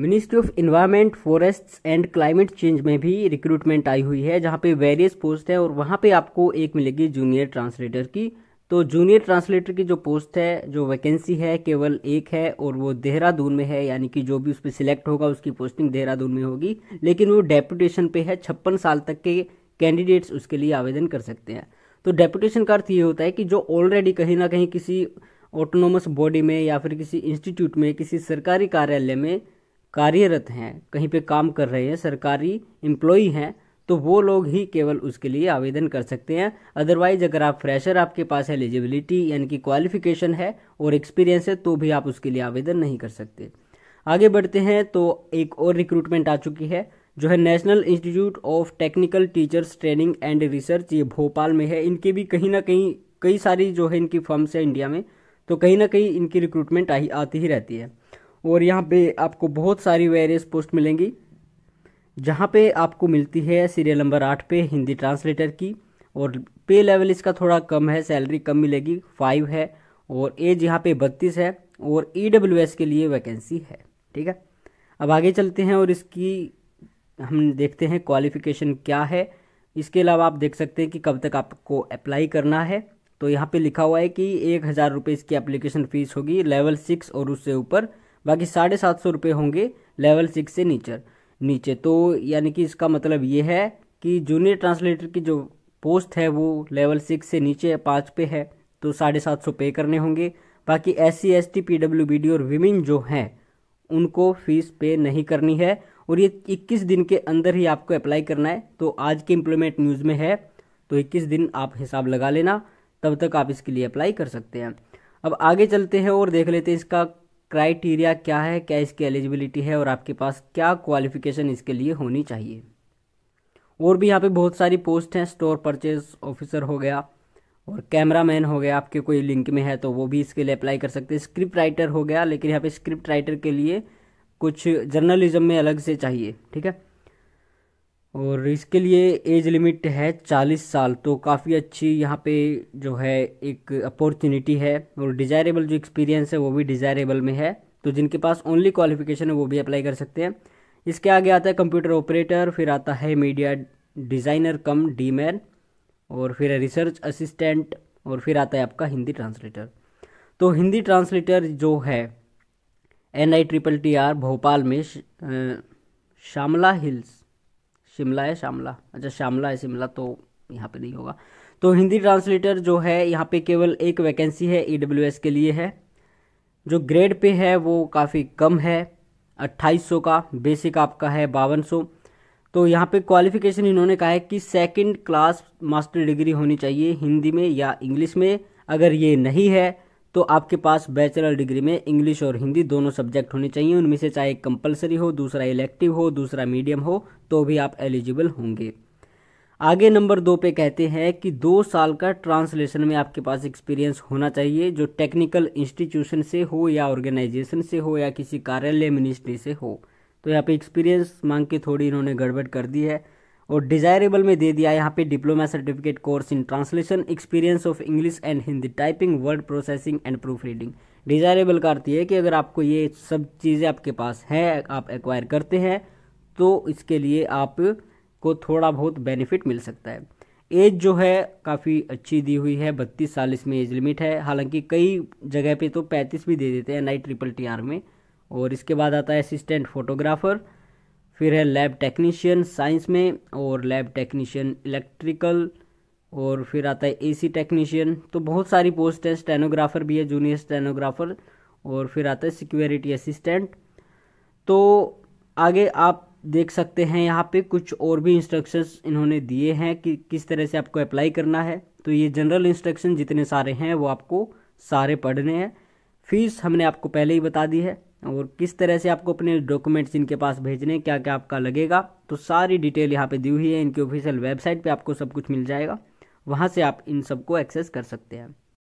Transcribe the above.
ministry of environment forests and climate change में भी recruitment आई हुई है जहाँ पे वेरियस पोस्ट है और वहाँ पे आपको एक मिलेगी जूनियर ट्रांसलेटर की तो जूनियर ट्रांसलेटर की जो पोस्ट है जो वैकेंसी है केवल एक है और वो देहरादून में है यानी कि जो भी उस पर सिलेक्ट होगा उसकी पोस्टिंग देहरादून में होगी लेकिन वो डेपुटेशन पे है छप्पन साल तक के कैंडिडेट्स उसके लिए आवेदन कर सकते हैं तो डेपुटेशन का अर्थ ये होता है कि जो ऑलरेडी कहीं ना कहीं किसी ऑटोनोमस बॉडी में या फिर किसी इंस्टीट्यूट में किसी सरकारी कार्यालय में कार्यरत हैं कहीं पे काम कर रहे हैं सरकारी एम्प्लॉई हैं तो वो लोग ही केवल उसके लिए आवेदन कर सकते हैं अदरवाइज अगर आप फ्रेशर आपके पास एलिजिबिलिटी यानी कि क्वालिफिकेशन है और एक्सपीरियंस है तो भी आप उसके लिए आवेदन नहीं कर सकते आगे बढ़ते हैं तो एक और रिक्रूटमेंट आ चुकी है जो है national institute of technical teachers training and research ये भोपाल में है इनके भी कहीं ना कहीं कई सारी जो है इनकी फर्म्स है इंडिया में तो कहीं ना कहीं इनकी रिक्रूटमेंट आती ही रहती है और यहाँ पे आपको बहुत सारी वेरियस पोस्ट मिलेंगी जहाँ पे आपको मिलती है सीरियल नंबर आठ पे हिंदी ट्रांसलेटर की और पे लेवल इसका थोड़ा कम है सैलरी कम मिलेगी फाइव है और एज यहाँ पे बत्तीस है और ई e के लिए वैकेंसी है ठीक है अब आगे चलते हैं और इसकी हम देखते हैं क्वालिफिकेशन क्या है इसके अलावा आप देख सकते हैं कि कब तक आपको अप्लाई करना है तो यहाँ पे लिखा हुआ है कि एक हज़ार रुपये इसकी एप्लीकेशन फ़ीस होगी लेवल सिक्स और उससे ऊपर बाकी साढ़े सात सौ रुपये होंगे लेवल सिक्स से नीचे नीचे तो यानी कि इसका मतलब ये है कि जूनियर ट्रांसलेटर की जो पोस्ट है वो लेवल सिक्स से नीचे पाँच पे है तो साढ़े सात सौ पे करने होंगे बाकी S C S T P W B D और विमेन जो हैं उनको फीस पे नहीं करनी है और ये 21 दिन के अंदर ही आपको अप्लाई करना है तो आज के इम्प्लीमेंट न्यूज़ में है तो 21 दिन आप हिसाब लगा लेना तब तक आप इसके लिए अप्लाई कर सकते हैं अब आगे चलते हैं और देख लेते हैं इसका क्राइटेरिया क्या है क्या इसकी एलिजिबिलिटी है और आपके पास क्या क्वालिफिकेशन इसके लिए होनी चाहिए और भी यहाँ पे बहुत सारी पोस्ट हैं स्टोर परचेज ऑफिसर हो गया और कैमरा मैन हो गया आपके कोई लिंक में है तो वो भी इसके लिए अप्लाई कर सकते हैं स्क्रिप्ट राइटर हो गया लेकिन यहाँ पे स्क्रिप्ट राइटर के लिए कुछ जर्नलिज्म में अलग से चाहिए ठीक है और इसके लिए एज लिमिट है चालीस साल तो काफ़ी अच्छी यहाँ पे जो है एक अपॉर्चुनिटी है और डिज़ायरेबल जो एक्सपीरियंस है वो भी डिज़ायरेबल में है तो जिनके पास ओनली क्वालिफिकेशन है वो भी अप्लाई कर सकते हैं इसके आगे आता है कंप्यूटर ऑपरेटर फिर आता है मीडिया डिज़ाइनर कम डी और फिर रिसर्च असिस्टेंट और फिर आता है आपका हिंदी ट्रांसलेटर तो हिंदी ट्रांसलेटर जो है N I triple T R Bhopal में शामला हिल्स शिमला है शामला अच्छा शामला है शिमला तो यहाँ पे नहीं होगा तो हिंदी ट्रांसलेटर जो है यहाँ पे केवल एक वैकेंसी है ई e के लिए है जो ग्रेड पे है वो काफ़ी कम है 2800 का बेसिक आपका है बावन तो यहाँ पे क्वालिफिकेशन इन्होंने कहा है कि सेकंड क्लास मास्टर डिग्री होनी चाहिए हिंदी में या इंग्लिश में अगर ये नहीं है तो आपके पास बैचलर डिग्री में इंग्लिश और हिंदी दोनों सब्जेक्ट होने चाहिए उनमें से चाहे कंपलसरी हो दूसरा इलेक्टिव हो दूसरा मीडियम हो तो भी आप एलिजिबल होंगे आगे नंबर दो पे कहते हैं कि दो साल का ट्रांसलेशन में आपके पास एक्सपीरियंस होना चाहिए जो टेक्निकल इंस्टीट्यूशन से हो या ऑर्गेनाइजेशन से हो या किसी कार्यालय मिनिस्ट्री से हो तो यहाँ पे एक्सपीरियंस मांग के थोड़ी इन्होंने गड़बड़ कर दी है और डिजायरेबल में दे दिया यहाँ पे diploma certificate course in translation experience of English and Hindi typing word processing and proof reading desirable का अर्थ कि अगर आपको ये सब चीज़ें आपके पास हैं आप एक्वायर करते हैं तो इसके लिए आप को थोड़ा बहुत बेनिफिट मिल सकता है एज जो है काफ़ी अच्छी दी हुई है बत्तीस साल इसमें एज लिमिट है हालांकि कई जगह पे तो पैंतीस भी दे देते हैं एन ट्रिपल टी आर में और इसके बाद आता है असिस्टेंट फोटोग्राफर फिर है लैब टेक्नीशियन साइंस में और लैब टेक्नीशियन इलेक्ट्रिकल और फिर आता है एसी टेक्नीशियन तो बहुत सारी पोस्ट है स्टेनोग्राफर भी है जूनियर स्टेनोग्राफर और फिर आता है सिक्योरिटी असिस्टेंट तो आगे आप देख सकते हैं यहाँ पे कुछ और भी इंस्ट्रक्शंस इन्होंने दिए हैं कि किस तरह से आपको अप्लाई करना है तो ये जनरल इंस्ट्रक्शन जितने सारे हैं वो आपको सारे पढ़ने हैं फीस हमने आपको पहले ही बता दी है और किस तरह से आपको अपने डॉक्यूमेंट्स इनके पास भेजने क्या क्या आपका लगेगा तो सारी डिटेल यहाँ पे दी हुई है इनकी ऑफिशियल वेबसाइट पे आपको सब कुछ मिल जाएगा वहाँ से आप इन सबको एक्सेस कर सकते हैं